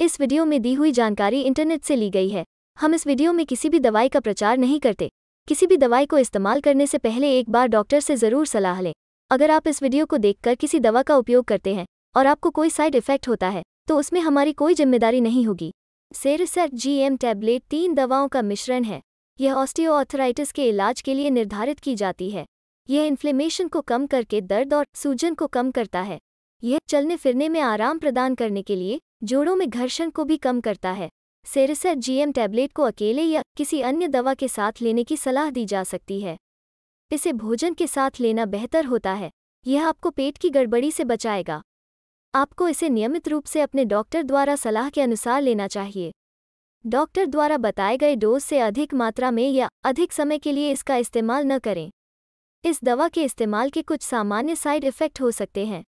इस वीडियो में दी हुई जानकारी इंटरनेट से ली गई है हम इस वीडियो में किसी भी दवाई का प्रचार नहीं करते किसी भी दवाई को इस्तेमाल करने से पहले एक बार डॉक्टर से ज़रूर सलाह लें अगर आप इस वीडियो को देखकर किसी दवा का उपयोग करते हैं और आपको कोई साइड इफेक्ट होता है तो उसमें हमारी कोई जिम्मेदारी नहीं होगी सेरसेट जी एम टैबलेट तीन दवाओं का मिश्रण है यह ऑस्टियोआर्थराइटिस के इलाज के लिए निर्धारित की जाती है यह इन्फ्लेमेशन को कम करके दर्द और सूजन को कम करता है यह चलने फिरने में आराम प्रदान करने के लिए जोड़ों में घर्षण को भी कम करता है सेरेसर जीएम टैबलेट को अकेले या किसी अन्य दवा के साथ लेने की सलाह दी जा सकती है इसे भोजन के साथ लेना बेहतर होता है यह आपको पेट की गड़बड़ी से बचाएगा आपको इसे नियमित रूप से अपने डॉक्टर द्वारा सलाह के अनुसार लेना चाहिए डॉक्टर द्वारा बताए गए डोज से अधिक मात्रा में या अधिक समय के लिए इसका इस्तेमाल न करें इस दवा के इस्तेमाल के कुछ सामान्य साइड इफ़ेक्ट हो सकते हैं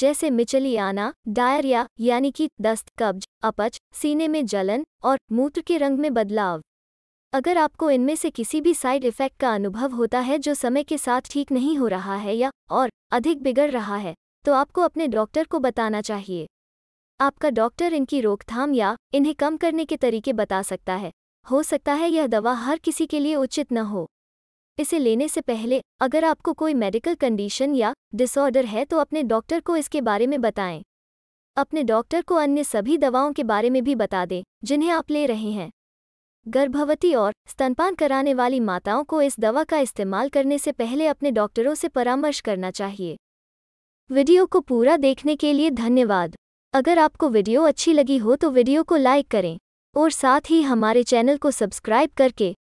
जैसे मिचली आना डायरिया यानी कि दस्त कब्ज अपच सीने में जलन और मूत्र के रंग में बदलाव अगर आपको इनमें से किसी भी साइड इफ़ेक्ट का अनुभव होता है जो समय के साथ ठीक नहीं हो रहा है या और अधिक बिगड़ रहा है तो आपको अपने डॉक्टर को बताना चाहिए आपका डॉक्टर इनकी रोकथाम या इन्हें कम करने के तरीके बता सकता है हो सकता है यह दवा हर किसी के लिए उचित न हो इसे लेने से पहले अगर आपको कोई मेडिकल कंडीशन या डिसऑर्डर है तो अपने डॉक्टर को इसके बारे में बताएं अपने डॉक्टर को अन्य सभी दवाओं के बारे में भी बता दें जिन्हें आप ले रहे हैं गर्भवती और स्तनपान कराने वाली माताओं को इस दवा का इस्तेमाल करने से पहले अपने डॉक्टरों से परामर्श करना चाहिए वीडियो को पूरा देखने के लिए धन्यवाद अगर आपको वीडियो अच्छी लगी हो तो वीडियो को लाइक करें और साथ ही हमारे चैनल को सब्सक्राइब करके